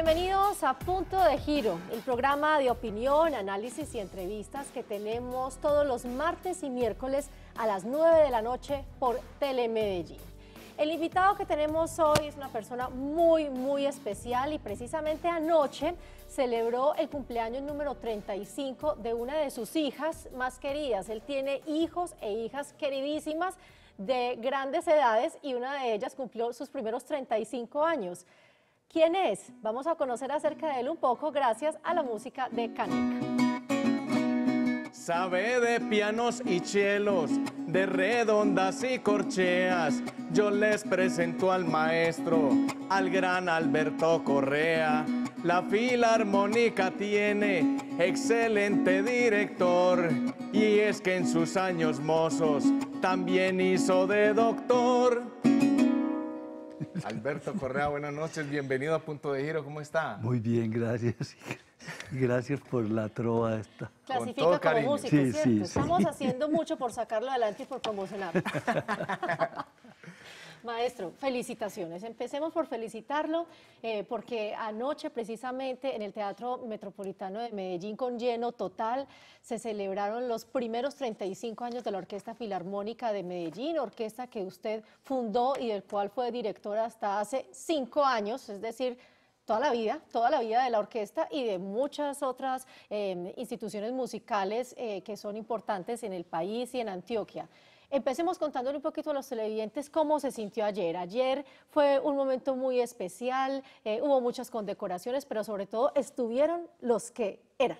Bienvenidos a Punto de Giro, el programa de opinión, análisis y entrevistas que tenemos todos los martes y miércoles a las 9 de la noche por Telemedellín. El invitado que tenemos hoy es una persona muy, muy especial y precisamente anoche celebró el cumpleaños número 35 de una de sus hijas más queridas. Él tiene hijos e hijas queridísimas de grandes edades y una de ellas cumplió sus primeros 35 años. ¿Quién es? Vamos a conocer acerca de él un poco gracias a la música de Caneca. Sabe de pianos y chelos, de redondas y corcheas. Yo les presento al maestro, al gran Alberto Correa. La filarmónica tiene excelente director y es que en sus años mozos también hizo de doctor. Alberto Correa, buenas noches, bienvenido a Punto de Giro, ¿cómo está? Muy bien, gracias. Gracias por la trova esta. Clasifica como música, músico, ¿cierto? Estamos haciendo mucho por sacarlo adelante y por promocionarlo. Maestro, felicitaciones. Empecemos por felicitarlo, eh, porque anoche precisamente en el Teatro Metropolitano de Medellín, con lleno total, se celebraron los primeros 35 años de la Orquesta Filarmónica de Medellín, orquesta que usted fundó y del cual fue director hasta hace cinco años, es decir, toda la vida, toda la vida de la orquesta y de muchas otras eh, instituciones musicales eh, que son importantes en el país y en Antioquia. Empecemos contándole un poquito a los televidentes cómo se sintió ayer. Ayer fue un momento muy especial, eh, hubo muchas condecoraciones, pero sobre todo estuvieron los que eran.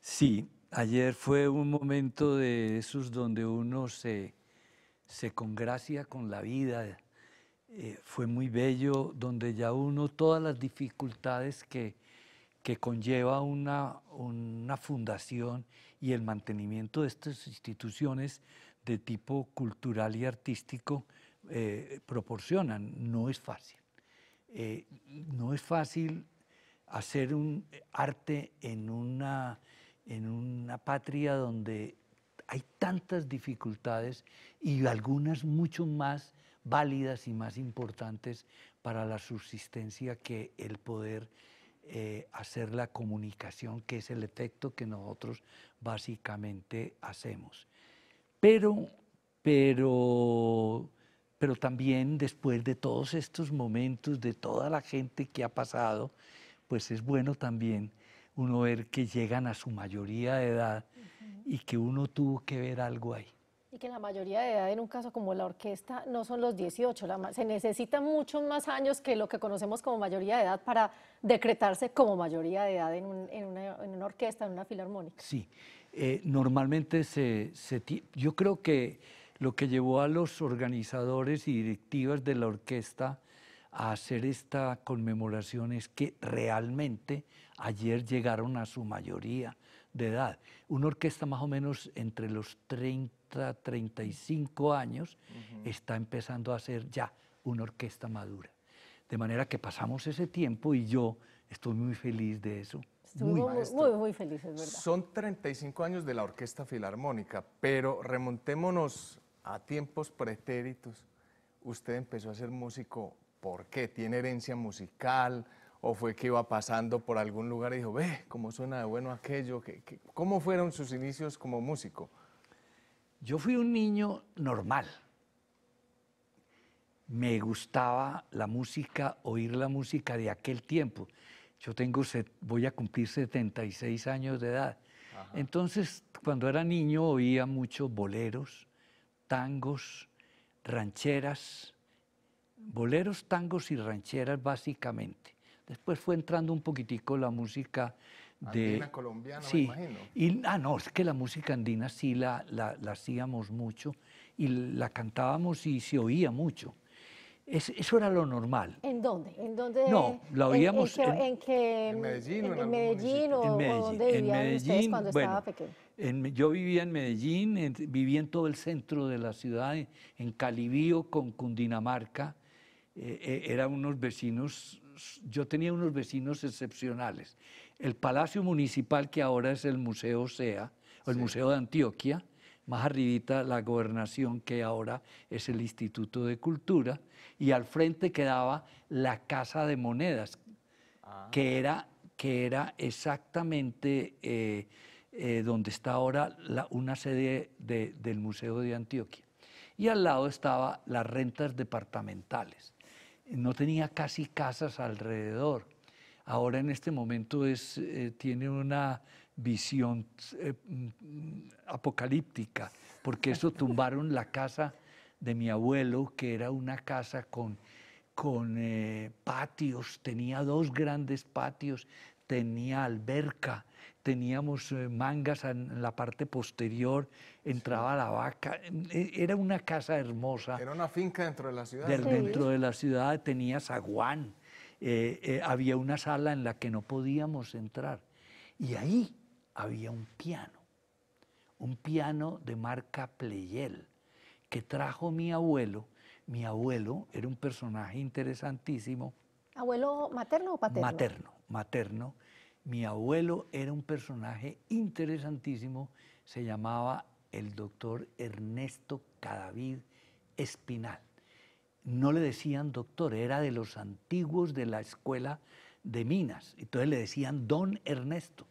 Sí, ayer fue un momento de esos donde uno se, se congracia con la vida. Eh, fue muy bello, donde ya uno todas las dificultades que, que conlleva una, una fundación y el mantenimiento de estas instituciones de tipo cultural y artístico eh, proporcionan. No es fácil. Eh, no es fácil hacer un arte en una, patria donde hay tantas dificultades y algunas mucho más válidas y más importantes para la subsistencia que el poder eh, hacer la comunicación, que es el efecto que nosotros básicamente hacemos. Pero, pero, pero también después de todos estos momentos, de toda la gente que ha pasado, pues es bueno también uno ver que llegan a su mayoría de edad y que uno tuvo que ver algo ahí. Y que la mayoría de edad en un caso como la orquesta no son los 18, se necesitan muchos más años que lo que conocemos como mayoría de edad para decretarse como mayoría de edad en una orquesta, en una filarmónica. Sí, eh, normalmente se, Yo creo que lo que llevó a los organizadores y directivas de la orquesta a hacer esta conmemoración es que realmente ayer llegaron a su mayoría de edad. Una orquesta más o menos entre los 30, 35 años está empezando a ser ya una orquesta madura. De manera que pasamos ese tiempo y yo estoy muy feliz de eso. Estuvimos muy, muy, felices, ¿verdad? Son 35 años de la Orquesta Filarmónica, pero remontémonos a tiempos pretéritos. Usted empezó a ser músico, ¿por qué? ¿Tiene herencia musical? ¿O fue que iba pasando por algún lugar y dijo, ve, cómo suena de bueno aquello? cómo fueron sus inicios como músico? Yo fui un niño normal. Me gustaba la música, oír la música de aquel tiempo. Yo tengo, voy a cumplir 76 años de edad. Entonces, cuando era niño oía muchos boleros, tangos, rancheras, boleros, tangos y rancheras básicamente. Después fue entrando un poquitico la música de... Andina colombiana, sí. me imagino. Y, ah, no, es que la música andina sí la hacíamos mucho y la cantábamos y se oía mucho eso era lo normal. ¿En dónde? ¿En dónde? No, lo oíamos en, en, en, en Medellín, en, Medellín o, Medellín, cuando estaba pequeño. yo vivía en Medellín, vivía en todo el centro de la ciudad, en, Calibío con Cundinamarca. Eh, eh, eran unos vecinos, yo tenía unos vecinos excepcionales. El Palacio Municipal, que ahora es el Museo SEA, o el Museo de Antioquia, más arribita la gobernación que ahora es el Instituto de Cultura, y al frente quedaba la Casa de Monedas, ah. que, era, que era exactamente eh, eh, donde está ahora una sede del Museo de Antioquia. Y al lado estaba las rentas departamentales. No tenía casi casas alrededor. Ahora en este momento es, eh, tiene una visión eh, mm, apocalíptica, porque eso tumbaron la casa de mi abuelo, que era una casa con, con eh, patios, tenía dos grandes patios, tenía alberca, teníamos eh, mangas en la parte posterior, entraba la vaca, e, era una casa hermosa. Era una finca dentro de la ciudad. Dentro de la ciudad tenía zaguán, había una sala en la que no podíamos entrar. Y ahí había un piano, un piano de marca Pleyel, que trajo mi abuelo. Mi abuelo era un personaje interesantísimo. ¿Abuelo materno o paterno? Materno, materno. Mi abuelo era un personaje interesantísimo, se llamaba el doctor Ernesto Cadavid Espinal. No le decían doctor, era de los antiguos de la escuela de Minas, entonces le decían don Ernesto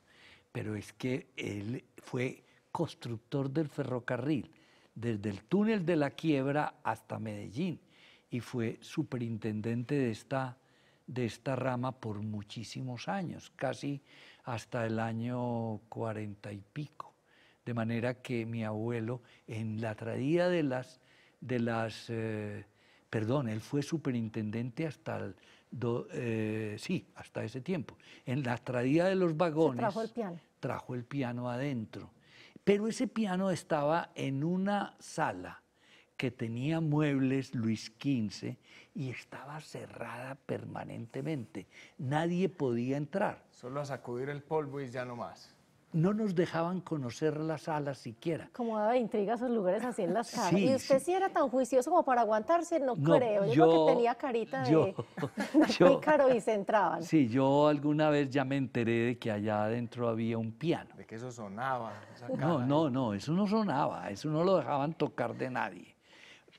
pero es que él fue constructor del ferrocarril, desde el túnel de la quiebra hasta Medellín, y fue superintendente de esta, de esta rama por muchísimos años, casi hasta el año cuarenta y pico. De manera que mi abuelo, en la tradida de las... De las eh, perdón, él fue superintendente hasta el eh, sí, hasta ese tiempo. En la traída de los vagones. trajo el piano. Trajo el piano adentro. Pero ese piano estaba en una sala que tenía muebles Luis XV y estaba cerrada permanentemente. Nadie podía entrar. Solo a sacudir el polvo y ya no más no nos dejaban conocer las salas siquiera. Como daba intriga esos lugares así en las caras. y usted sí. era tan juicioso como para aguantarse, no, creo. Yo, creo que tenía carita de pícaro y se entraban. Sí, yo alguna vez ya me enteré de que allá adentro había un piano. De que eso sonaba. No, no, no, eso no sonaba, eso no lo dejaban tocar de nadie.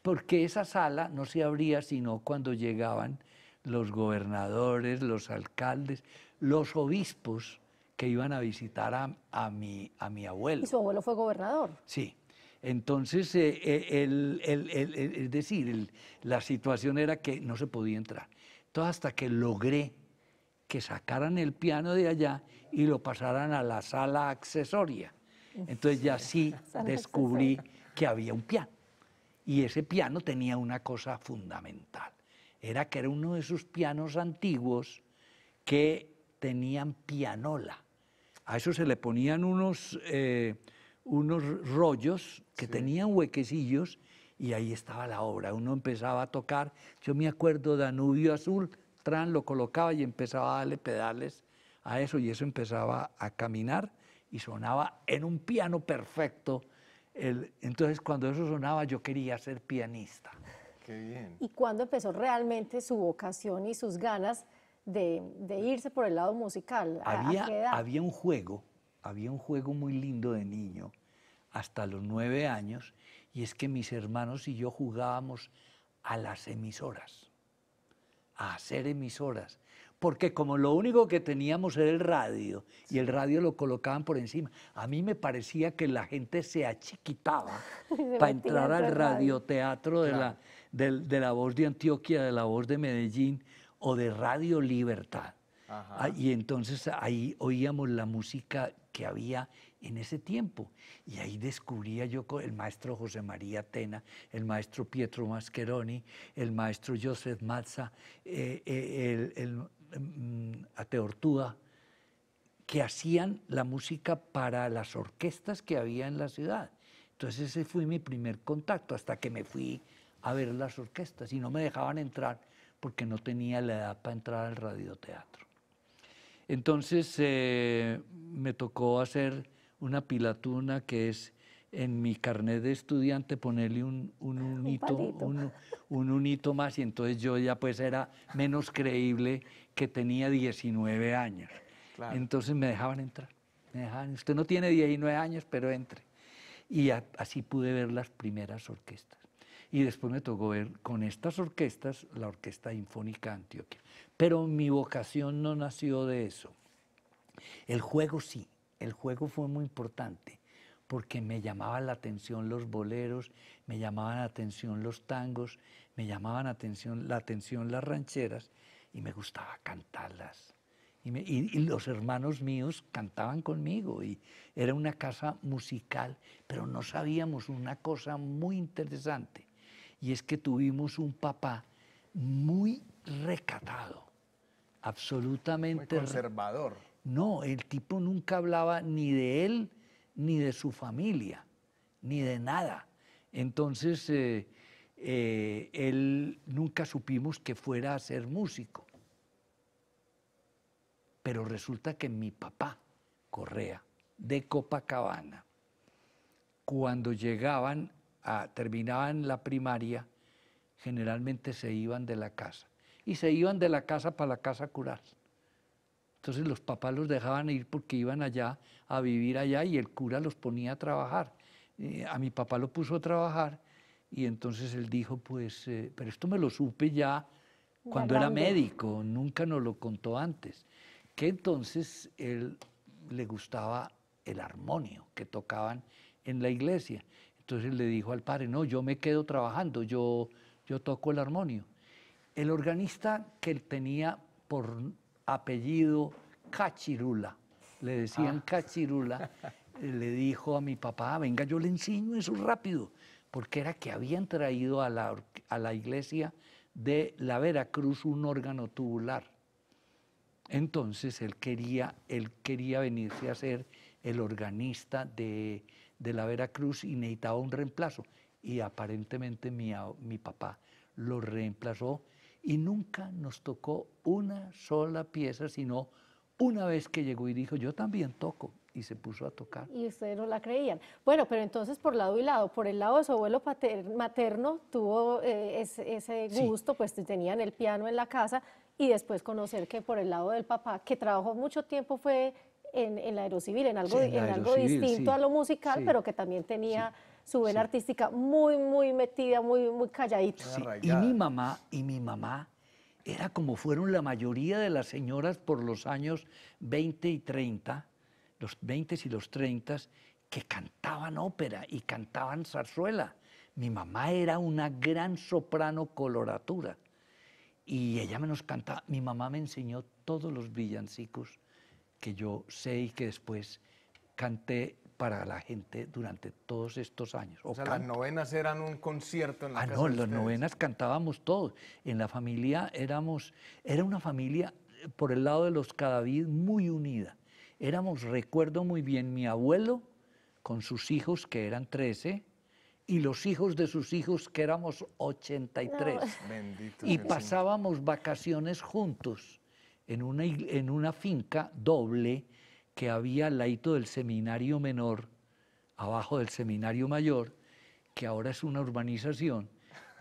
Porque esa sala no se abría sino cuando llegaban los gobernadores, los alcaldes, los obispos que iban a visitar a, mi, abuelo. ¿Y su abuelo fue gobernador? Sí. Entonces, eh, eh, es decir, la situación era que no se podía entrar. Entonces, hasta que logré que sacaran el piano de allá y lo pasaran a la sala accesoria. Entonces ya sí descubrí que había un piano. Y ese piano tenía una cosa fundamental. Era que era uno de esos pianos antiguos que tenían pianola a eso se le ponían unos, eh, unos rollos que tenían huequecillos y ahí estaba la obra. Uno empezaba a tocar, yo me acuerdo de Anubio Azul, Tran lo colocaba y empezaba a darle pedales a eso y eso empezaba a caminar y sonaba en un piano perfecto. entonces cuando eso sonaba yo quería ser pianista. Qué bien. ¿Y cuando empezó realmente su vocación y sus ganas? de, irse por el lado musical. Había, un juego, había un juego muy lindo de niño, hasta los nueve años, y es que mis hermanos y yo jugábamos a las emisoras, a hacer emisoras, porque como lo único que teníamos era el radio y el radio lo colocaban por encima, a mí me parecía que la gente se achiquitaba para entrar al radioteatro de, de la voz de Antioquia, de la voz de Medellín o de Radio Libertad. Ah, y entonces ahí oíamos la música que había en ese tiempo. Y ahí descubría yo el maestro José María Atena, el maestro Pietro Mascheroni, el maestro Josef Mazza, eh, eh, el, el mm, Ateortúa, que hacían la música para las orquestas que había en la ciudad. Entonces ese fue mi primer contacto, hasta que me fui a ver las orquestas y no me dejaban entrar porque no tenía la edad para entrar al radioteatro. Entonces eh, me tocó hacer una pilatuna que es en mi carnet de estudiante ponerle un, unito más y entonces yo ya pues era menos creíble que tenía 19 años. Entonces me dejaban entrar. Me dejaban, usted no tiene 19 años, pero entre. Y así pude ver las primeras orquestas y después me tocó ver con estas orquestas la Orquesta Infónica Antioquia. Pero mi vocación no nació de eso. El juego sí, el juego fue muy importante porque me llamaban la atención los boleros, me llamaban la atención los tangos, me llamaban atención, la atención las rancheras y me gustaba cantarlas. Y, y, los hermanos míos cantaban conmigo y era una casa musical, pero no sabíamos una cosa muy interesante y es que tuvimos un papá muy recatado, absolutamente... conservador. No, el tipo nunca hablaba ni de él, ni de su familia, ni de nada. Entonces, eh, eh, él nunca supimos que fuera a ser músico. Pero resulta que mi papá, Correa, de Copacabana, cuando llegaban terminaban la primaria, generalmente se iban de la casa. Y se iban de la casa para la casa a Entonces los papás los dejaban ir porque iban allá a vivir allá y el cura los ponía a trabajar. Eh, a mi papá lo puso a trabajar y entonces él dijo, pues, eh, pero esto me lo supe ya cuando era médico, nunca nos lo contó antes, que entonces él le gustaba el armonio que tocaban en la iglesia entonces le dijo al padre, no, yo me quedo trabajando, yo, yo toco el armonio. El organista que él tenía por apellido Cachirula, le decían ah. Cachirula, le dijo a mi papá, venga, yo le enseño eso rápido, porque era que habían traído a la, a la iglesia de la Veracruz un órgano tubular. Entonces él quería, él quería venirse a ser el organista de de la Veracruz y necesitaba un reemplazo. Y aparentemente mi, mi papá lo reemplazó y nunca nos tocó una sola pieza, sino una vez que llegó y dijo, yo también toco, y se puso a tocar. Y ustedes no la creían. Bueno, pero entonces por lado y lado, por el lado de su abuelo paterno, materno, tuvo eh, ese, gusto, pues tenían el piano en la casa, y después conocer que por el lado del papá, que trabajó mucho tiempo, fue en, la aerocivil, en algo, en, algo distinto a lo musical, pero que también tenía su vena artística muy, muy metida, muy, muy calladita. Y mi mamá, y mi mamá era como fueron la mayoría de las señoras por los años 20 y 30, los 20 y los 30, que cantaban ópera y cantaban zarzuela. Mi mamá era una gran soprano coloratura y ella me nos cantaba. Mi mamá me enseñó todos los villancicos que yo sé y que después canté para la gente durante todos estos años. O, sea, las novenas eran un concierto en la Ah, no, en las novenas cantábamos todos. En la familia éramos, era una familia eh, por el lado de los Cadavid muy unida. Éramos, recuerdo muy bien, mi abuelo con sus hijos, que eran 13, y los hijos de sus hijos, que éramos 83. Bendito y pasábamos vacaciones juntos en una, finca doble que había al lado del seminario menor, abajo del seminario mayor, que ahora es una urbanización,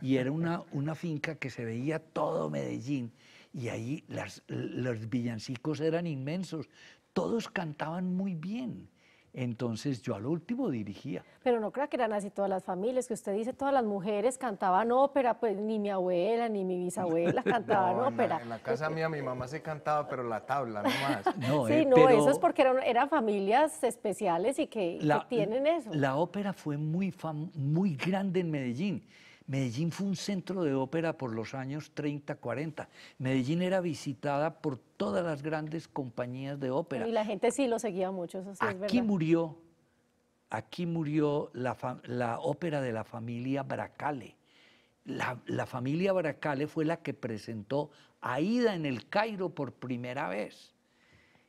y era una, finca que se veía todo Medellín, y ahí los villancicos eran inmensos, todos cantaban muy bien. Entonces yo al último dirigía. Pero no creo que eran así todas las familias, que usted dice, todas las mujeres cantaban ópera, pues ni mi abuela ni mi bisabuela cantaban ópera. En la, casa mía mi mamá se cantaba, pero la tabla nomás. sí, eh, no, eso es porque eran, familias especiales y que, tienen eso. La ópera fue muy, muy grande en Medellín. Medellín fue un centro de ópera por los años 30, 40. Medellín era visitada por todas las grandes compañías de ópera. Y la gente sí lo seguía mucho, aquí Murió, aquí murió la, ópera de la familia Bracale. La, la familia Bracale fue la que presentó Aida en el Cairo por primera vez.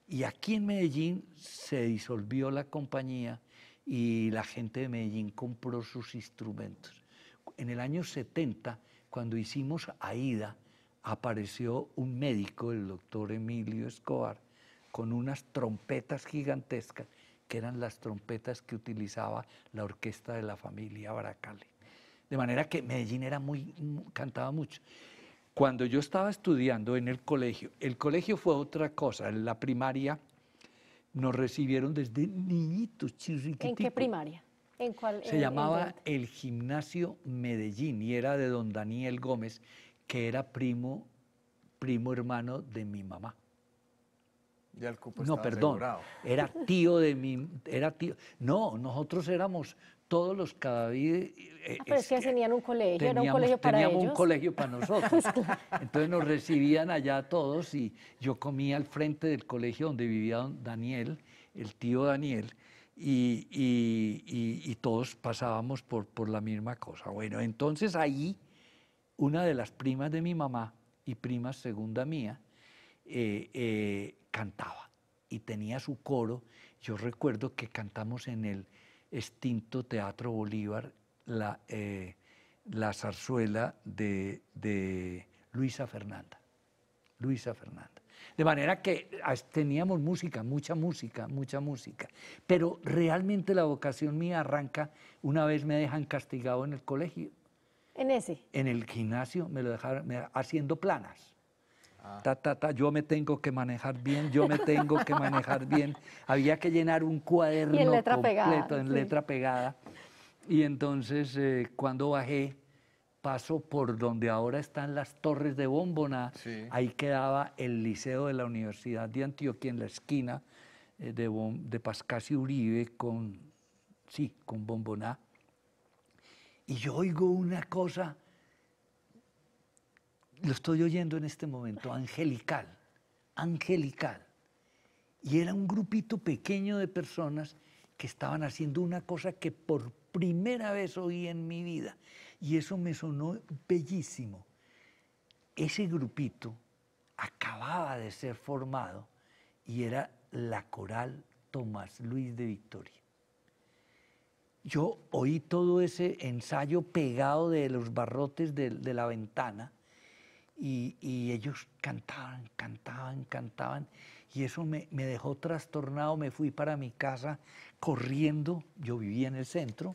Y aquí en Medellín se disolvió la compañía y la gente de Medellín compró sus instrumentos en el año 70, cuando hicimos AIDA, apareció un médico, el doctor Emilio Escobar, con unas trompetas gigantescas, que eran las trompetas que utilizaba la orquesta de la familia Baracale. De manera que Medellín era muy, cantaba mucho. Cuando yo estaba estudiando en el colegio, el colegio fue otra cosa, en la primaria nos recibieron desde niñitos, ¿En qué primaria? Se llamaba El Gimnasio Medellín y era de don Daniel Gómez, que era primo, primo hermano de mi mamá. no, perdón, era tío de mi, era tío. No, nosotros éramos todos los eh, ah, pero que tenían un colegio, era un colegio para teníamos un colegio para nosotros. Pues Entonces nos recibían allá todos y yo comía al frente del colegio donde vivía don Daniel, el tío Daniel, y, todos pasábamos por, la misma cosa. Bueno, entonces allí una de las primas de mi mamá y prima segunda mía eh, eh, cantaba y tenía su coro. Yo recuerdo que cantamos en el extinto Teatro Bolívar la, eh, la zarzuela de, de Luisa Fernanda. Luisa Fernanda. De manera que ah, teníamos música, mucha música, mucha música. Pero realmente la vocación mía arranca una vez me dejan castigado en el colegio. ¿En ese? En el gimnasio me lo dejaron haciendo planas. Ah. yo me tengo que manejar bien, yo me tengo que manejar bien. Había que llenar un cuaderno en letra completo en letra pegada. Y entonces eh, cuando bajé, paso por donde ahora están las torres de Bomboná, ahí quedaba el Liceo de la Universidad de Antioquia en la esquina eh, de, Pascasi Uribe con, sí, con Bomboná. Y yo oigo una cosa, lo estoy oyendo en este momento, angelical, angelical. Y era un grupito pequeño de personas que estaban haciendo una cosa que por primera vez oí en mi vida. Y eso me sonó bellísimo. Ese grupito acababa de ser formado y era la coral Tomás Luis de Victoria. Yo oí todo ese ensayo pegado de los barrotes de, la ventana y, ellos cantaban, cantaban, cantaban y eso me dejó trastornado, me fui para mi casa corriendo, yo vivía en el centro,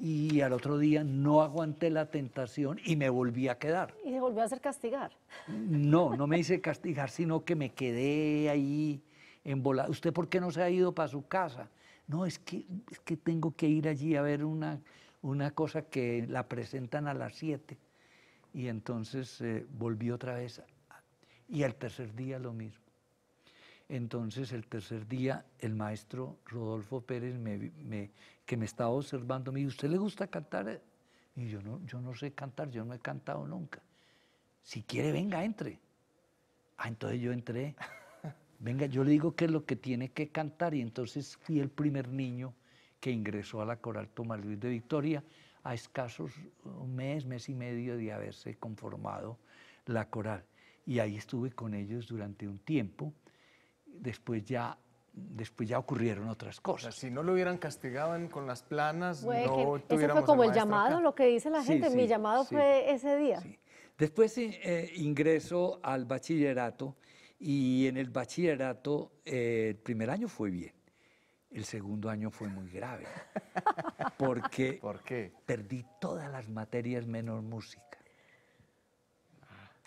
y al otro día no aguanté la tentación y me volví a quedar. ¿Y se volvió a hacer castigar? No, no me hice castigar, sino que me quedé ahí embolado. ¿Usted por qué no se ha ido para su casa? No, es que, que tengo que ir allí a ver una, una cosa que la presentan a las 7. Y entonces eh, volví otra vez. Y al tercer día lo mismo. Entonces el tercer día el maestro Rodolfo Pérez, que me estaba observando, me dijo, ¿usted le gusta cantar? Y yo no, yo no sé cantar, yo no he cantado nunca. Si quiere, venga, entre. Ah, entonces yo entré. Venga, yo le digo que es lo que tiene que cantar y entonces fui el primer niño que ingresó a la coral Tomás Luis de Victoria a escasos un mes, mes y medio de haberse conformado la coral. Y ahí estuve con ellos durante un tiempo después ya después ya ocurrieron otras cosas. si no lo hubieran castigado con las planas, no que, Eso fue como el, llamado, lo que dice la gente. Mi llamado fue ese día. Después eh, eh, ingreso al bachillerato y en el bachillerato eh, el primer año fue bien. El segundo año fue muy grave porque ¿Por qué? perdí todas las materias menos música.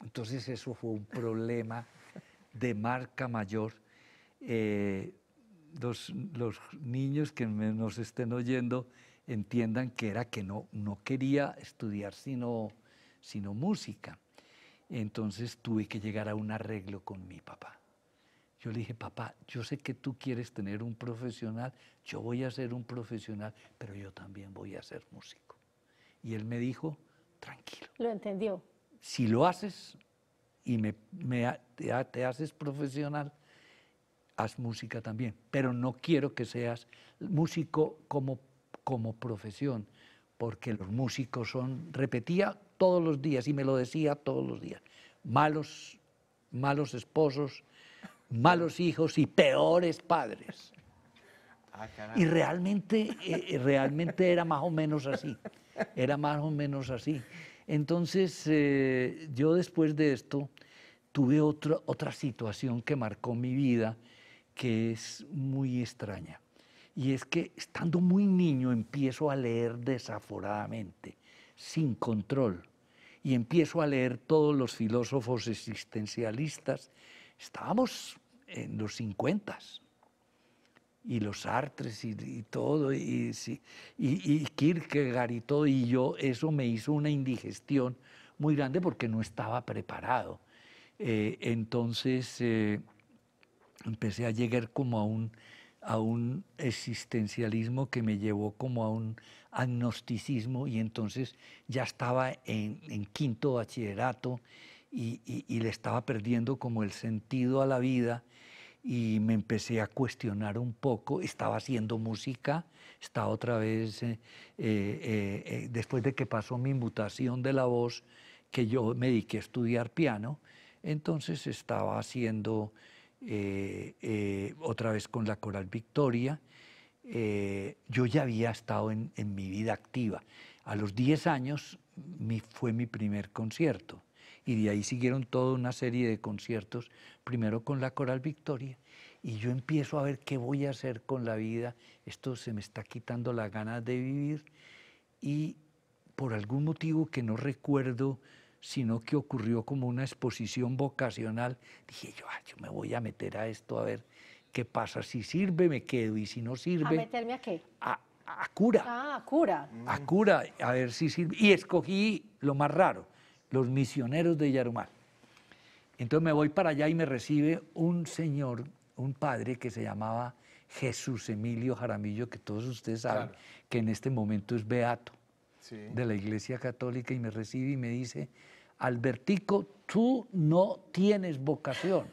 Entonces eso fue un problema de marca mayor eh, los, niños que nos estén oyendo entiendan que era que no, no quería estudiar sino, sino música. Entonces tuve que llegar a un arreglo con mi papá. Yo le dije, papá, yo sé que tú quieres tener un profesional, yo voy a ser un profesional, pero yo también voy a ser músico. Y él me dijo, tranquilo. Lo entendió. Si lo haces y me, te haces profesional, haz música también, pero no quiero que seas músico como, como profesión, porque los músicos son, repetía todos los días y me lo decía todos los días, malos, malos esposos, malos hijos y peores padres. Ah, y realmente, eh, eh, realmente era más o menos así, era más o menos así. Entonces, eh, yo después de esto tuve otra otra situación que marcó mi vida que es muy extraña. Y es que estando muy niño empiezo a leer desaforadamente, sin control, y empiezo a leer todos los filósofos existencialistas. Estábamos en los 50 y los artes y, todo, y, y, y, Kierkegaard y todo, y yo, eso me hizo una indigestión muy grande porque no estaba preparado. Eh, entonces, eh, empecé a llegar como a un, a un existencialismo que me llevó como a un agnosticismo y entonces ya estaba en, quinto bachillerato y, y, le estaba perdiendo como el sentido a la vida y me empecé a cuestionar un poco, estaba haciendo música, estaba otra vez, eh, eh, eh, después de que pasó mi mutación de la voz, que yo me dediqué a estudiar piano, entonces estaba haciendo eh, eh, otra vez con la Coral Victoria. Eh, yo ya había estado en, mi vida activa. A los 10 años fue mi primer concierto y de ahí siguieron toda una serie de conciertos, primero con la Coral Victoria y yo empiezo a ver qué voy a hacer con la vida, esto se me está quitando las ganas de vivir y por algún motivo que no recuerdo, sino que ocurrió como una exposición vocacional. Dije yo, ah, yo me voy a meter a esto a ver qué pasa. Si sirve, me quedo, y si no sirve... ¿A meterme a qué? A, cura. Ah, a cura. A cura, a ver si sirve. Y escogí lo más raro, los misioneros de Yarumal. Entonces me voy para allá y me recibe un señor, un padre que se llamaba Jesús Emilio Jaramillo, que todos ustedes saben que en este momento es beato de la Iglesia Católica y me recibe y me dice, Albertico, tú no tienes vocación.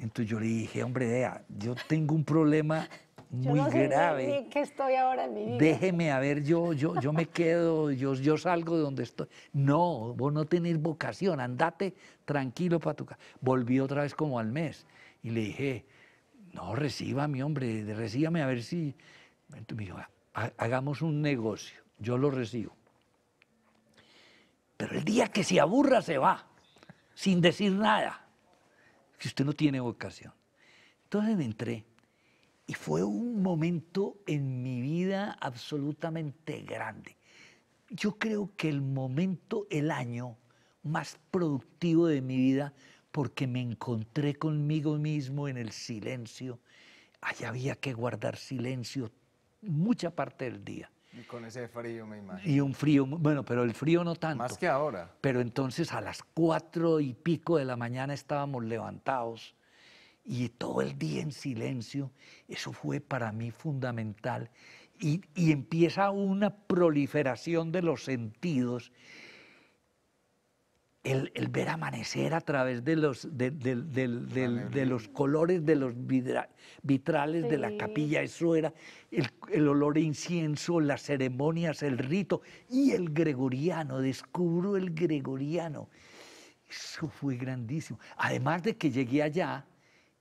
Entonces yo le dije, hombre, vea, yo tengo un problema muy grave. estoy ahora Déjeme, a ver, yo, yo, yo me quedo, yo, yo salgo de donde estoy. No, vos no tenés vocación, andate tranquilo para tu casa. Volví otra vez como al mes y le dije, no, reciba mi hombre, recíbame a ver si... Entonces me dijo, hagamos un negocio yo lo recibo. Pero el día que se aburra se va, sin decir nada, si usted no tiene vocación. Entonces me entré y fue un momento en mi vida absolutamente grande. Yo creo que el momento, el año más productivo de mi vida, porque me encontré conmigo mismo en el silencio. Allá había que guardar silencio mucha parte del día. Y con ese frío, me imagino. Y un frío, bueno, pero el frío no tanto. Más que ahora. Pero entonces a las cuatro y pico de la mañana estábamos levantados y todo el día en silencio. Eso fue para mí fundamental. Y, y empieza una proliferación de los sentidos el, ver amanecer a través de los, de, los colores de los vitrales de la capilla, eso era el, el, olor a incienso, las ceremonias, el rito y el gregoriano, descubro el gregoriano. Eso fue grandísimo. Además de que llegué allá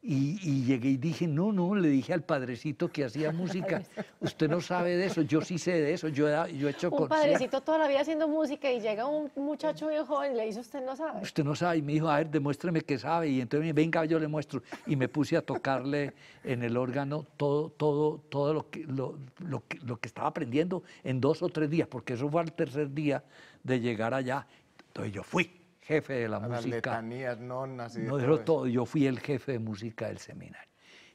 y, llegué y dije, no, no, le dije al padrecito que hacía música, usted no sabe de eso, yo sí sé de eso, yo he, yo he hecho con padrecito toda la vida haciendo música y llega un muchacho bien joven y le dice, usted no sabe. Usted no sabe, y me dijo, a ver, demuéstreme que sabe, y entonces me venga, yo le muestro, y me puse a tocarle en el órgano todo, todo, todo lo que, lo, lo, que, lo que estaba aprendiendo en dos o tres días, porque eso fue al tercer día de llegar allá, entonces yo fui jefe de la música. no, todo, Yo fui el jefe de música del seminario.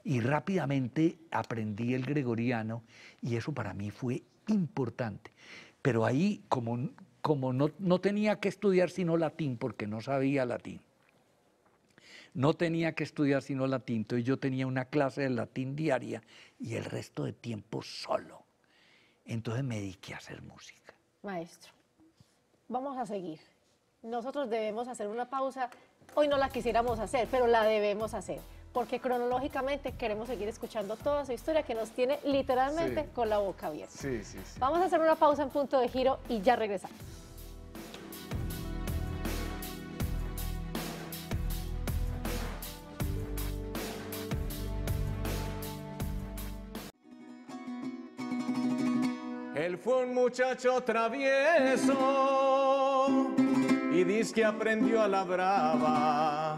Y rápidamente aprendí el gregoriano y eso para mí fue importante. Pero ahí, como, como no, no tenía que estudiar sino latín, porque no sabía latín, no tenía que estudiar sino latín, entonces yo tenía una clase de latín diaria y el resto de tiempo solo. Entonces me dediqué a hacer música. Maestro, vamos a seguir nosotros debemos hacer una pausa. Hoy no la quisiéramos hacer, pero la debemos hacer, porque cronológicamente queremos seguir escuchando toda su historia que nos tiene literalmente con la boca abierta. Sí, sí, sí. Vamos a hacer una pausa en punto de giro y ya regresamos. Él fue un muchacho travieso y dice que aprendió a la brava.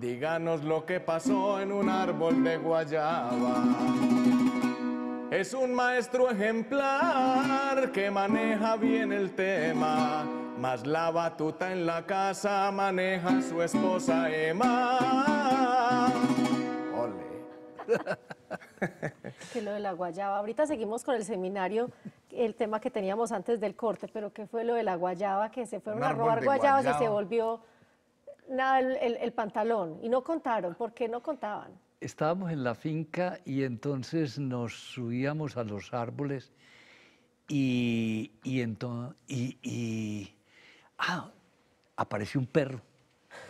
Díganos lo que pasó en un árbol de guayaba. Es un maestro ejemplar que maneja bien el tema, más la batuta en la casa maneja su esposa Emma. Ole. que lo de la guayaba. Ahorita seguimos con el seminario, el tema que teníamos antes del corte, pero ¿qué fue lo de la guayaba? Que se fueron a robar guayabas guayaba. y se volvió nada el, pantalón. Y no contaron, ¿por qué no contaban? Estábamos en la finca y entonces nos subíamos a los árboles y, ah, apareció un perro.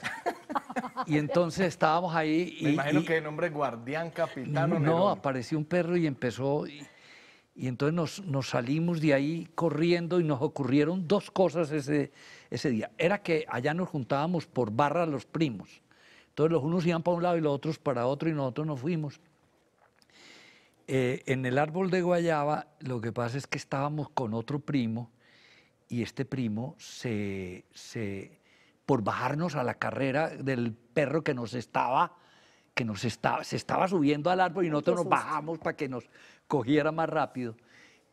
Y entonces estábamos ahí. Me imagino que el nombre es Guardián Capitán. No, no apareció un perro y empezó. Y, entonces nos, salimos de ahí corriendo y nos ocurrieron dos cosas ese, ese día. Era que allá nos juntábamos por barra los primos. Entonces los unos iban para un lado y los otros para otro y nosotros nos fuimos. Eh, en el árbol de Guayaba lo que pasa es que estábamos con otro primo y este primo se, se por bajarnos a la carrera del perro que nos estaba, que nos estaba, se estaba subiendo al árbol y nosotros nos bajamos para que nos cogiera más rápido.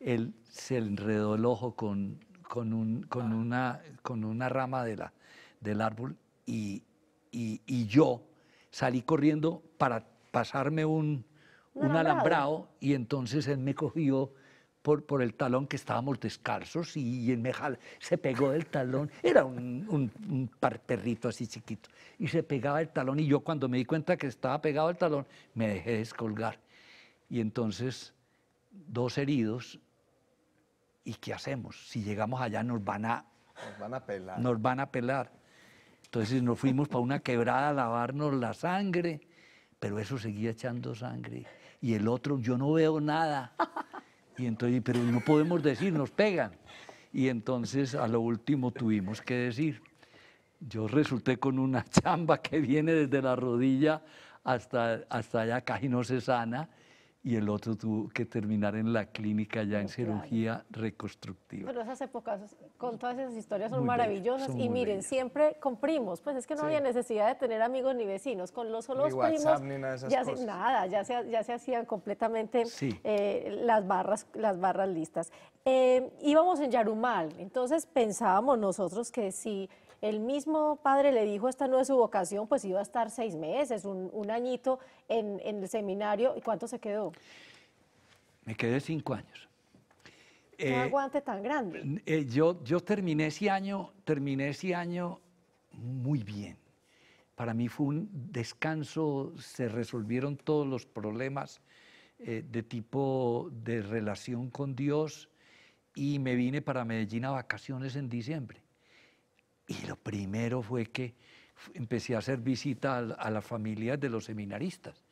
Él se enredó el ojo con, con, ah. una, con una rama de la, del árbol y, yo salí corriendo para pasarme un, un, alambrado y entonces él me cogió por, el talón que estábamos descalzos y, el mejal se pegó el talón. Era un, un, perrito así chiquito. Y se pegaba el talón y yo cuando me di cuenta que estaba pegado el talón, me dejé descolgar. Y entonces, dos heridos. ¿Y qué hacemos? Si llegamos allá nos van a... Nos van a pelar. Nos van a pelar. Entonces nos fuimos para una quebrada a lavarnos la sangre, pero eso seguía echando sangre. Y el otro, yo no veo nada. Y entonces, pero no podemos decir, nos pegan. Y entonces a lo último tuvimos que decir. Yo resulté con una chamba que viene desde la rodilla hasta, hasta allá, casi no se sana y el otro tuvo que terminar en la clínica ya en cirugía reconstructiva. Pero esas épocas, con todas esas historias, son maravillosas. y miren, siempre con pues es que no había necesidad de tener amigos ni vecinos. Con los solos primos, nada, ya cosas. nada, ya se, ya se hacían completamente eh, las, barras, las barras listas. Eh, íbamos en Yarumal, entonces pensábamos nosotros que si... Sí, el mismo padre le dijo, esta no es su vocación, pues iba a estar seis meses, un, añito en, el seminario. ¿Y cuánto se quedó? Me quedé cinco años. No eh, aguante tan grande? Eh, yo, terminé ese año, terminé ese año muy bien. Para mí fue un descanso, se resolvieron todos los problemas eh, de tipo de relación con Dios y me vine para Medellín a vacaciones en diciembre. Y lo primero fue que empecé a hacer visita a, las familias de los seminaristas.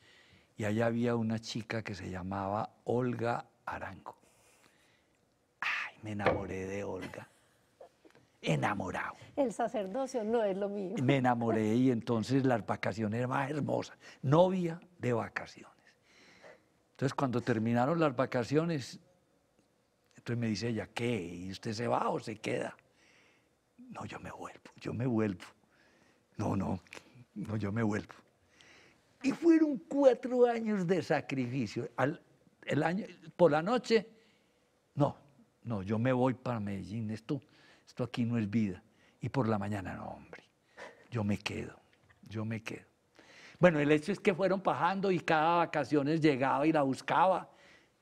Y allá había una chica que se llamaba Olga Arango. Ay, me enamoré de Olga. Enamorado. El sacerdocio no es lo mismo. Me enamoré y entonces las vacaciones eran más hermosas. Novia de vacaciones. Entonces cuando terminaron las vacaciones, entonces me dice ella, ¿qué? ¿Y usted se va o se queda? No, yo me vuelvo, yo me vuelvo. No, no, no, yo me vuelvo. Y fueron cuatro años de sacrificio. Al, el año, por la noche, no, no, yo me voy para Medellín, esto, esto aquí no es vida. Y por la mañana, no, hombre, yo me quedo, yo me quedo. Bueno, el hecho es que fueron bajando y cada vacaciones llegaba y la buscaba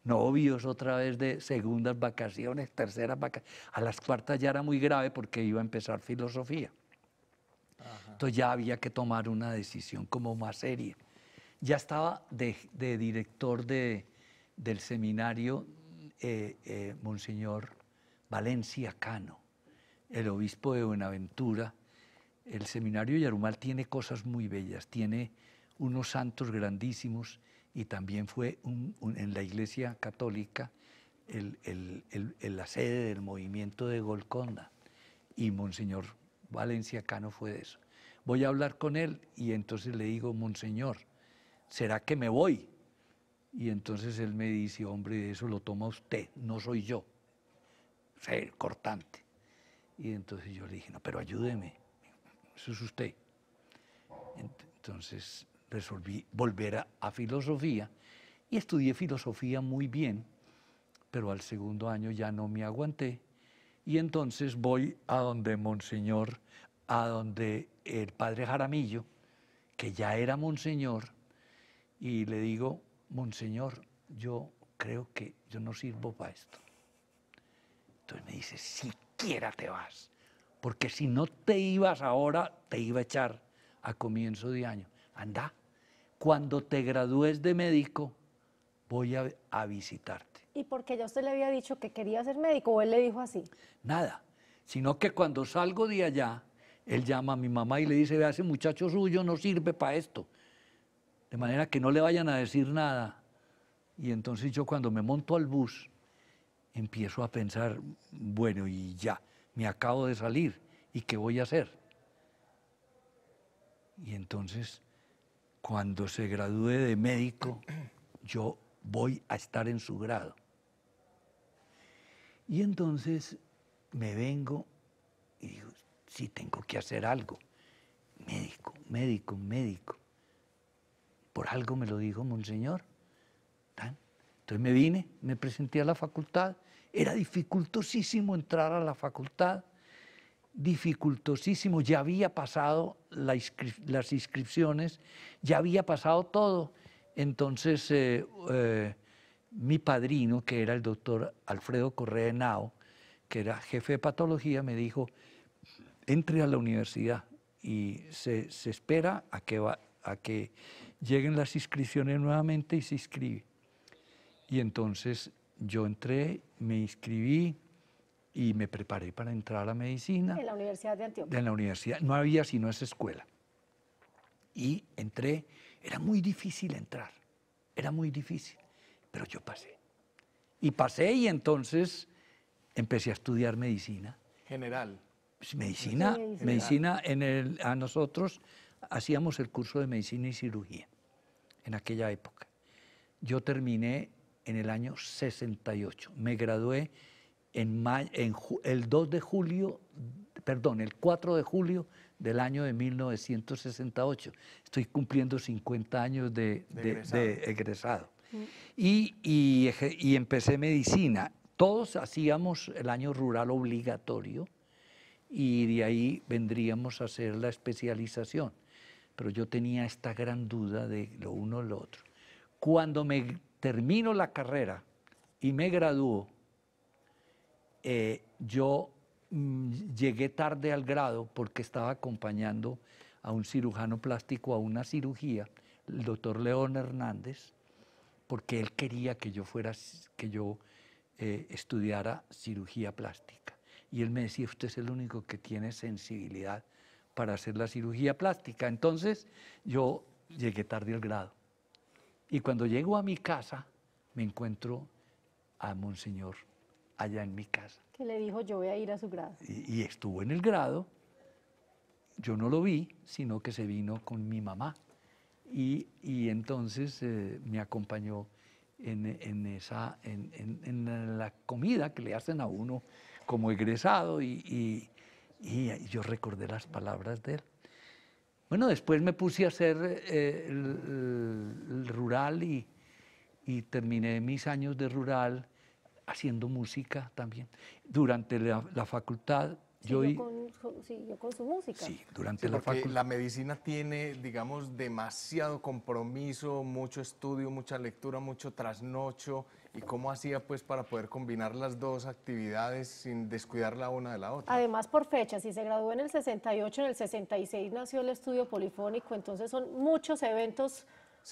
novios, otra vez de segundas vacaciones, terceras vacaciones. A las cuartas ya era muy grave porque iba a empezar filosofía. Entonces ya había que tomar una decisión como más seria. Ya estaba de, director del seminario eh, eh, Monseñor Valencia Cano, el obispo de Buenaventura. El seminario Yarumal tiene cosas muy bellas, tiene unos santos grandísimos y también fue en la Iglesia Católica la sede del movimiento de Golconda. Y Monseñor Valencia Cano fue de eso. Voy a hablar con él y entonces le digo, Monseñor, ¿será que me voy? Y entonces él me dice, hombre, eso lo toma usted, no soy yo. Ser cortante. Y entonces yo le dije, no, pero ayúdeme, eso es usted. Entonces resolví volver a, filosofía y estudié filosofía muy bien, pero al segundo año ya no me aguanté y entonces voy a donde Monseñor, a donde el padre Jaramillo, que ya era Monseñor, y le digo, Monseñor, yo creo que yo no sirvo para esto. Entonces me dice, siquiera te vas, porque si no te ibas ahora, te iba a echar a comienzo de año. Anda, cuando te gradúes de médico, voy a, visitarte. ¿Y porque ya usted le había dicho que quería ser médico o él le dijo así? Nada, sino que cuando salgo de allá, él llama a mi mamá y le dice, vea, ese muchacho suyo no sirve para esto. De manera que no le vayan a decir nada. Y entonces yo cuando me monto al bus, empiezo a pensar, bueno, y ya, me acabo de salir, ¿y qué voy a hacer? Y entonces cuando se gradúe de médico, yo voy a estar en su grado. Y entonces me vengo y digo, sí, tengo que hacer algo. Médico, médico, médico. Por algo me lo dijo Monseñor. Entonces me vine, me presenté a la facultad. Era dificultosísimo entrar a la facultad dificultosísimo, ya había pasado las inscripciones, ya había pasado todo. Entonces, eh, eh, mi padrino, que era el doctor Alfredo Correa Henao, que era jefe de patología, me dijo, entre a la universidad y se, espera a que, a que lleguen las inscripciones nuevamente y se inscribe. Y entonces yo entré, me inscribí, y me preparé para entrar a medicina. En la Universidad de Antioquia. En la universidad, no había sino esa escuela. Y entré, era muy difícil entrar, era muy difícil, pero yo pasé. Y pasé y entonces empecé a estudiar medicina. General. Pues medicina, medicina en el, a nosotros hacíamos el curso de medicina y cirugía en aquella época. Yo terminé en el año 68, me gradué en, el 2 de julio, perdón, el 4 de julio del año de 1968. Estoy cumpliendo 50 años de, egresado. Mm. Y, empecé medicina. Todos hacíamos el año rural obligatorio y de ahí vendríamos a hacer la especialización. Pero yo tenía esta gran duda de lo uno o lo otro. Cuando me termino la carrera y me gradúo, eh, yo mm, llegué tarde al grado porque estaba acompañando a un cirujano plástico a una cirugía, el doctor León Hernández, porque él quería que yo fuera, que yo eh, estudiara cirugía plástica. Y él me decía, usted es el único que tiene sensibilidad para hacer la cirugía plástica. Entonces yo llegué tarde al grado. Y cuando llego a mi casa, me encuentro a Monseñor allá en mi casa. Que le dijo, yo voy a ir a su grado. Y, estuvo en el grado. Yo no lo vi, sino que se vino con mi mamá. Y, y entonces eh, me acompañó en, en esa, en, en, la comida que le hacen a uno como egresado. Y, y yo recordé las palabras de él. Bueno, después me puse a hacer eh, el, rural y, y terminé mis años de rural haciendo música también. Durante la, facultad yo y con, con su música. Sí, durante la facultad. la medicina tiene, digamos, demasiado compromiso, mucho estudio, mucha lectura, mucho trasnocho. ¿Y cómo hacía, pues, para poder combinar las dos actividades sin descuidar la una de la otra? Además, por fecha, si se graduó en el 68, en el 66 nació el estudio polifónico, entonces son muchos eventos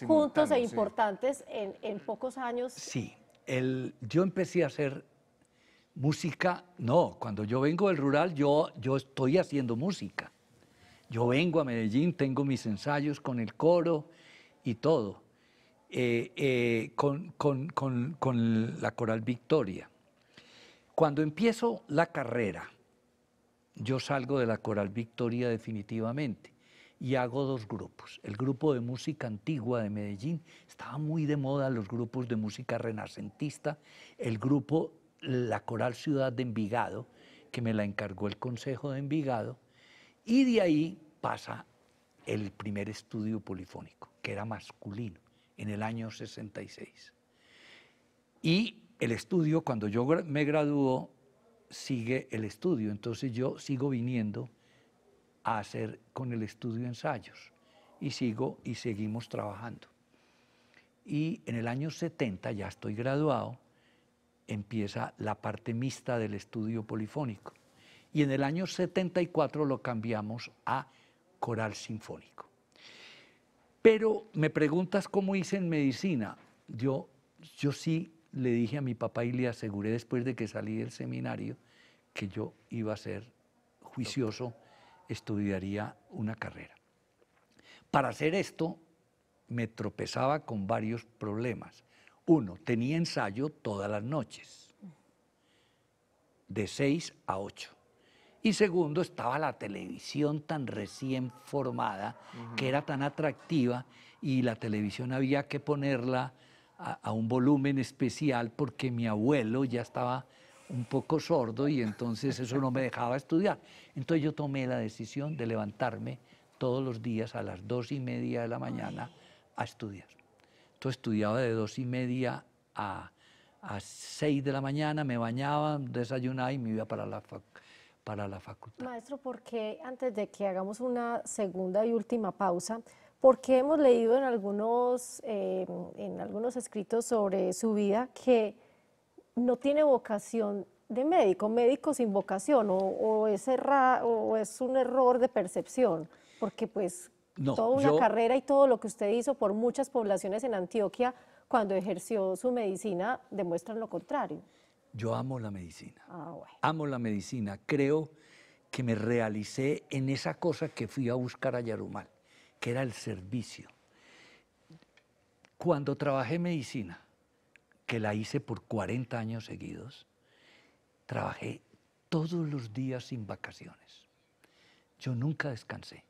juntos e importantes en, en, pocos años. Sí yo empecé a hacer música, no, cuando yo vengo del rural, yo, estoy haciendo música. Yo vengo a Medellín, tengo mis ensayos con el coro y todo, eh, eh, con la Coral Victoria. Cuando empiezo la carrera, yo salgo de la Coral Victoria definitivamente y hago dos grupos. El grupo de música antigua de Medellín, estaba muy de moda los grupos de música renacentista, el grupo La Coral Ciudad de Envigado, que me la encargó el Consejo de Envigado, y de ahí pasa el primer estudio polifónico, que era masculino, en el año 66. Y el estudio, cuando yo me graduó, sigue el estudio, entonces yo sigo viniendo a hacer con el estudio ensayos y sigo y seguimos trabajando. Y en el año 70, ya estoy graduado, empieza la parte mixta del estudio polifónico. Y en el año 74 lo cambiamos a coral sinfónico. Pero me preguntas cómo hice en medicina. Yo, yo sí le dije a mi papá y le aseguré después de que salí del seminario que yo iba a ser juicioso estudiaría una carrera. Para hacer esto me tropezaba con varios problemas. Uno, tenía ensayo todas las noches, de 6 a 8. Y segundo, estaba la televisión tan recién formada, que era tan atractiva, y la televisión había que ponerla a, un volumen especial porque mi abuelo ya estaba un poco sordo y entonces eso no me dejaba estudiar. Entonces yo tomé la decisión de levantarme todos los días a las dos y media de la mañana a estudiar. Entonces estudiaba de dos y media a, a seis de la mañana, me bañaba, desayunaba y me iba para la, para la facultad. Maestro, ¿por qué antes de que hagamos una segunda y última pausa, porque hemos leído en algunos, eh, en algunos escritos sobre su vida que no tiene vocación de médico, médico sin vocación, o, es, o es un error de percepción, porque pues toda una carrera y todo lo que usted hizo por muchas poblaciones en Antioquia cuando ejerció su medicina demuestran lo contrario. Yo amo la medicina. Ah, amo la medicina. Creo que me realicé en esa cosa que fui a buscar a Yarumal, que era el servicio. Cuando trabajé medicina, que la hice por 40 años seguidos, trabajé todos los días sin vacaciones. Yo nunca descansé.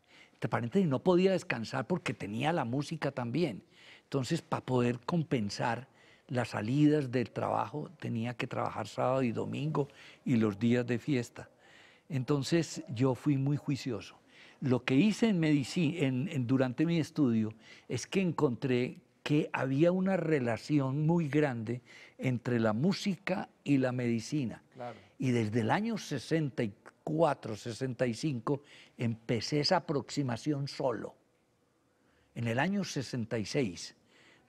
Aparentemente no podía descansar porque tenía la música también. Entonces, para poder compensar las salidas del trabajo, tenía que trabajar sábado y domingo y los días de fiesta. Entonces, yo fui muy juicioso. Lo que hice durante mi estudio, es que encontré que había una relación muy grande entre la música y la medicina. Y desde el año 64, 65 empecé esa aproximación solo. En el año 66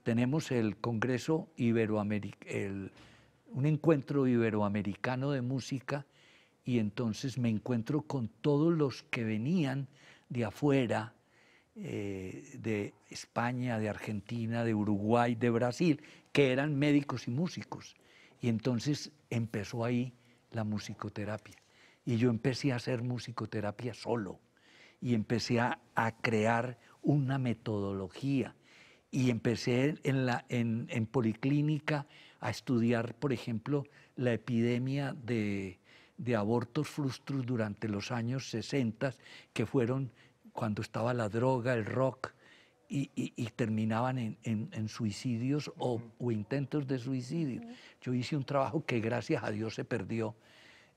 tenemos el Congreso Iberoamericano, un encuentro iberoamericano de música y entonces me encuentro con todos los que venían de afuera eh, de España, de Argentina, de Uruguay, de Brasil, que eran médicos y músicos. Y entonces empezó ahí la musicoterapia. Y yo empecé a hacer musicoterapia solo. Y empecé a, crear una metodología. Y empecé en, la, en, Policlínica a estudiar, por ejemplo, la epidemia de, de abortos frustros durante los años 60, que fueron cuando estaba la droga, el rock, y, terminaban en, suicidios o, intentos de suicidio. Yo hice un trabajo que gracias a Dios se perdió,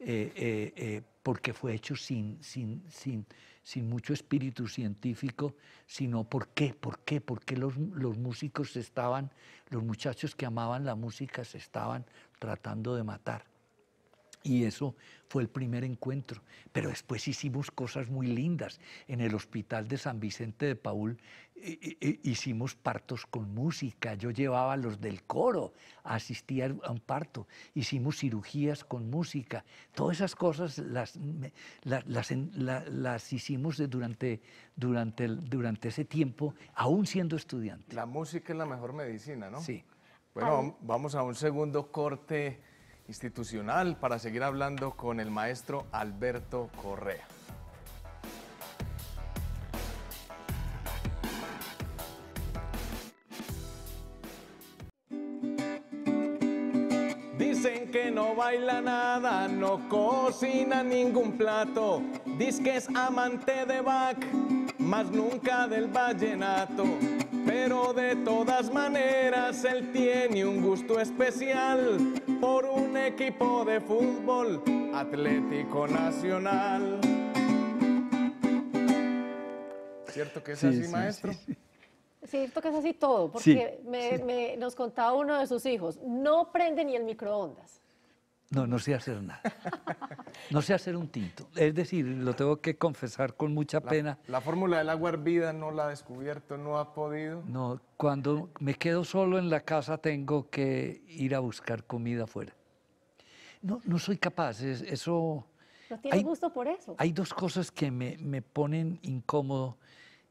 eh, eh, eh, porque fue hecho sin, sin, mucho espíritu científico, sino por qué, por qué, los, músicos estaban, los muchachos que amaban la música se estaban tratando de matar. Y eso fue el primer encuentro. Pero después hicimos cosas muy lindas. En el hospital de San Vicente de Paul eh, eh, eh, hicimos partos con música. Yo llevaba los del coro a asistir a un parto. Hicimos cirugías con música. Todas esas cosas las, las, hicimos durante, durante, durante ese tiempo, aún siendo estudiante. La música es la mejor medicina, ¿no? Sí. Bueno, vamos a un segundo corte institucional para seguir hablando con el maestro Alberto Correa. Dicen que no baila nada, no cocina ningún plato. Dice que es amante de Bach, más nunca del vallenato. Pero de todas maneras él tiene un gusto especial por un equipo de fútbol Atlético Nacional. ¿Cierto que es así, maestro? Cierto que es así todo, porque nos contaba uno de sus hijos, no prende ni el microondas. No, no sé hacer nada. No sé hacer un tinto. Es decir, lo tengo que confesar con mucha pena. La fórmula del agua hervida no la ha descubierto, no ha podido. No, cuando me quedo solo en la casa tengo que ir a buscar comida afuera. No, no soy capaz, eso... ¿No tiene gusto por eso? Hay dos cosas que me ponen incómodo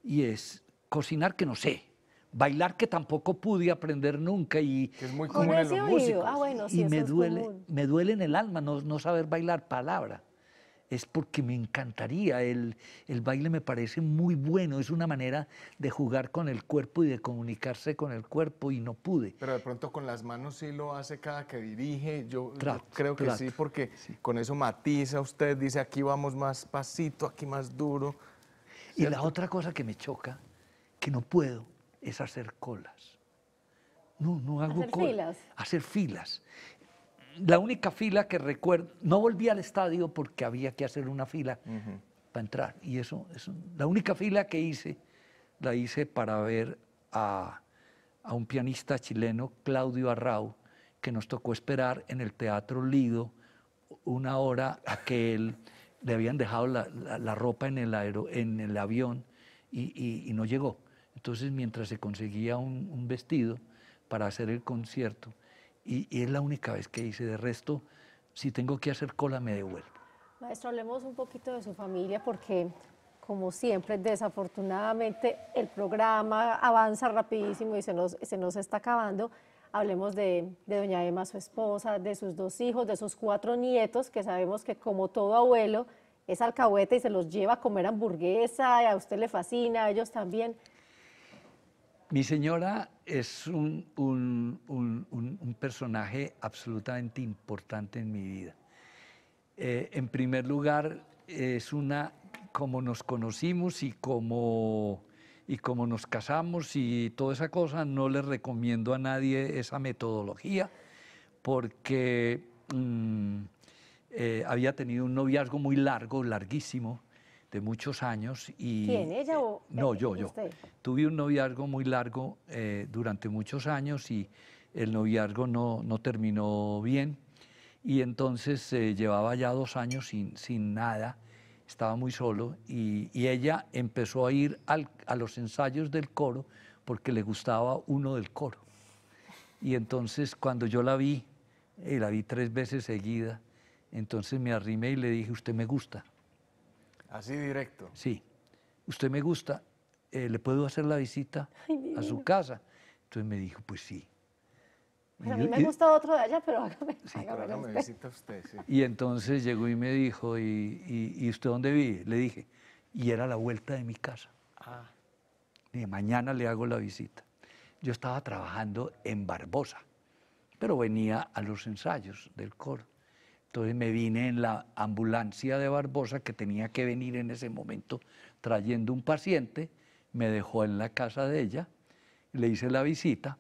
y es cocinar que no sé bailar que tampoco pude aprender nunca y que es muy común en los ah, músicos. y me duele, me duele en el alma no, no saber bailar palabra. Es porque me encantaría, el, el baile me parece muy bueno, es una manera de jugar con el cuerpo y de comunicarse con el cuerpo y no pude. Pero de pronto con las manos sí lo hace cada que dirige, yo, creo que sí, porque con eso matiza usted, dice aquí vamos más pasito, aquí más duro. Y la otra cosa que me choca, que no puedo, es hacer colas. No, no hago hacer Filas. Hacer filas. La única fila que recuerdo, no volví al estadio porque había que hacer una fila para entrar. Y eso, es la única fila que hice, la hice para ver a, un pianista chileno, Claudio Arrau, que nos tocó esperar en el Teatro Lido una hora a que él le habían dejado la, ropa en el, en el avión y, no llegó. Entonces, mientras se conseguía un, vestido para hacer el concierto, y, es la única vez que hice, de resto, si tengo que hacer cola, me devuelvo. Maestro, hablemos un poquito de su familia, porque como siempre, desafortunadamente, el programa avanza rapidísimo y se nos, se nos está acabando. Hablemos de, doña Emma, su esposa, de sus dos hijos, de sus cuatro nietos, que sabemos que como todo abuelo, es alcahuete y se los lleva a comer hamburguesa, a usted le fascina, a ellos también. Mi señora es un, personaje absolutamente importante en mi vida. Eh, en primer lugar, es una, como nos conocimos y como, y como nos casamos y toda esa cosa, no le recomiendo a nadie esa metodología porque mm, eh, había tenido un noviazgo muy largo, larguísimo, de muchos años y... ¿Quién, ella eh, o...? no, yo, yo. Tuve un noviazgo muy largo eh, durante muchos años y el noviazgo no, no terminó bien y entonces eh, llevaba ya dos años sin, sin nada, estaba muy solo y, y ella empezó a ir al, a los ensayos del coro porque le gustaba uno del coro. Y entonces cuando yo la vi, y la vi tres veces seguida, entonces me arrimé y le dije, usted me gusta. Así directo. Sí. Usted me gusta, eh, ¿le puedo hacer la visita a su casa? Entonces me dijo, pues sí. Pero a mí me gusta otro de allá, pero hágame, sí, hágame visita usted, sí. Y entonces llegó y me dijo, ¿y, usted dónde vive? Le dije, y era la vuelta de mi casa. Ah. Y mañana le hago la visita. Yo estaba trabajando en Barbosa, pero venía a los ensayos del coro. Entonces me vine en la ambulancia de Barbosa que tenía que venir en ese momento trayendo un paciente, me dejó en la casa de ella, le hice la visita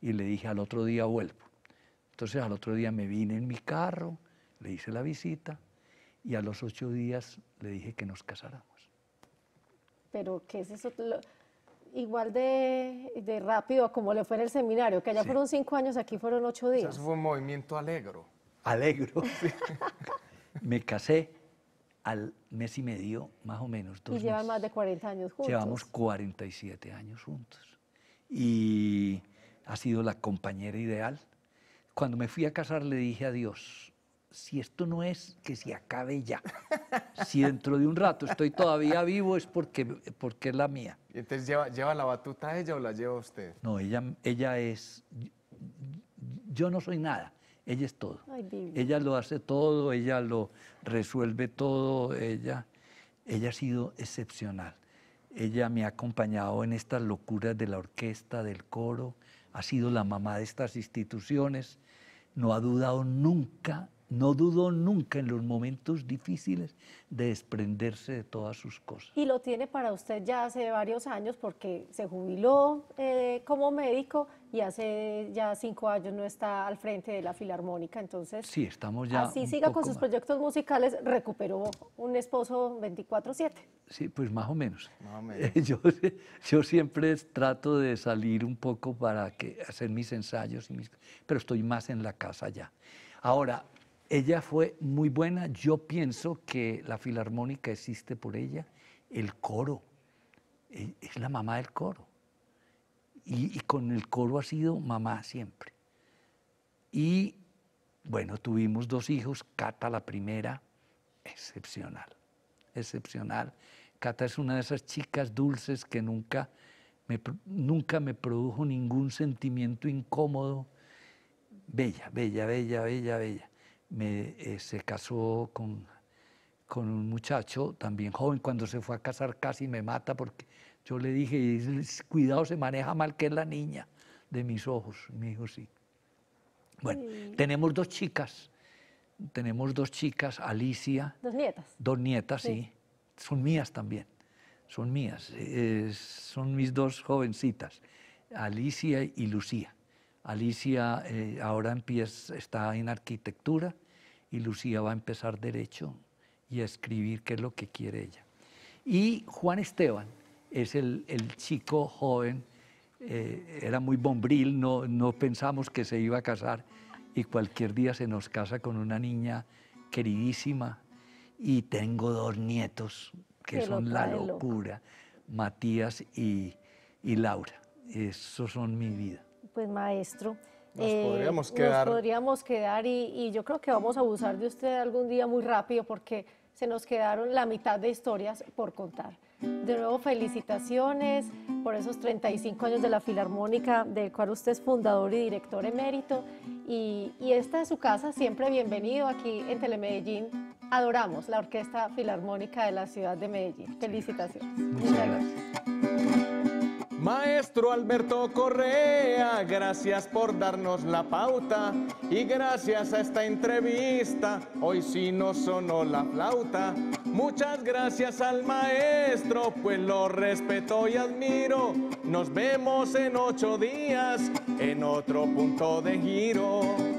y le dije al otro día vuelvo. Entonces al otro día me vine en mi carro, le hice la visita y a los ocho días le dije que nos casáramos. Pero ¿qué es eso? igual de, rápido como le fue en el seminario, que allá fueron cinco años, aquí fueron ocho días. eso fue un movimiento alegro alegro. me casé al mes y medio, más o menos. y llevan más de 40 años juntos. Llevamos 47 años juntos. Y ha sido la compañera ideal. Cuando me fui a casar le dije a Dios, si esto no es que se acabe ya, si dentro de un rato estoy todavía vivo es porque, porque es la mía. entonces lleva, lleva la batuta ella o la lleva usted? No, ella, ella es... Yo no soy nada. Ella es todo. ella lo hace todo, ella lo resuelve todo, ella, ella ha sido excepcional. Ella me ha acompañado en estas locuras de la orquesta, del coro, ha sido la mamá de estas instituciones, no ha dudado nunca no dudó nunca en los momentos difíciles de desprenderse de todas sus cosas. Y lo tiene para usted ya hace varios años porque se jubiló eh, como médico y hace ya cinco años no está al frente de la Filarmónica. Entonces, sí, estamos ya así siga con sus proyectos musicales, recuperó un esposo 24-7. Sí, pues más o menos. Más o menos. yo, yo, siempre trato de salir un poco para que, hacer mis ensayos, y mis, pero estoy más en la casa ya. Ahora, ella fue muy buena. Yo pienso que la filarmónica existe por ella. El coro. E, es la mamá del coro. Y, con el coro ha sido mamá siempre. Y bueno, tuvimos dos hijos. Cata, la primera, excepcional. Excepcional. Cata es una de esas chicas dulces que nunca me, nunca me produjo ningún sentimiento incómodo. Bella, bella, bella, bella, bella me, eh, se casó con, un muchacho también joven. Cuando se fue a casar casi me mata porque yo le dije, cuidado, se maneja mal que es la niña de mis ojos. Y me dijo, sí. Bueno, tenemos dos chicas. Tenemos dos chicas, Alicia. Dos nietas. Dos nietas, sí. Son mías también. Son mías. Eh, son mis dos jovencitas, Alicia y Lucía. Alicia eh, ahora empieza, está en arquitectura y Lucía va a empezar derecho y a escribir qué es lo que quiere ella. Y Juan Esteban es el, chico joven, eh, era muy bombril, no, no pensamos que se iba a casar y cualquier día se nos casa con una niña queridísima y tengo dos nietos que son la locura, Matías y, y Laura. Esos son mi vida pues maestro. Nos eh, podríamos quedar. Nos podríamos quedar y, yo creo que vamos a abusar de usted algún día muy rápido porque se nos quedaron la mitad de historias por contar. De nuevo, felicitaciones por esos 35 años de la Filarmónica, de cual usted es fundador y director emérito. Y, y esta es su casa, siempre bienvenido aquí en Telemedellín. Adoramos la Orquesta Filarmónica de la Ciudad de Medellín. Felicitaciones. Muchas gracias. Maestro Alberto Correa, gracias por darnos la pauta y gracias a esta entrevista, hoy sí no sonó la flauta. Muchas gracias al maestro, pues lo respeto y admiro. Nos vemos en ocho días en otro punto de giro.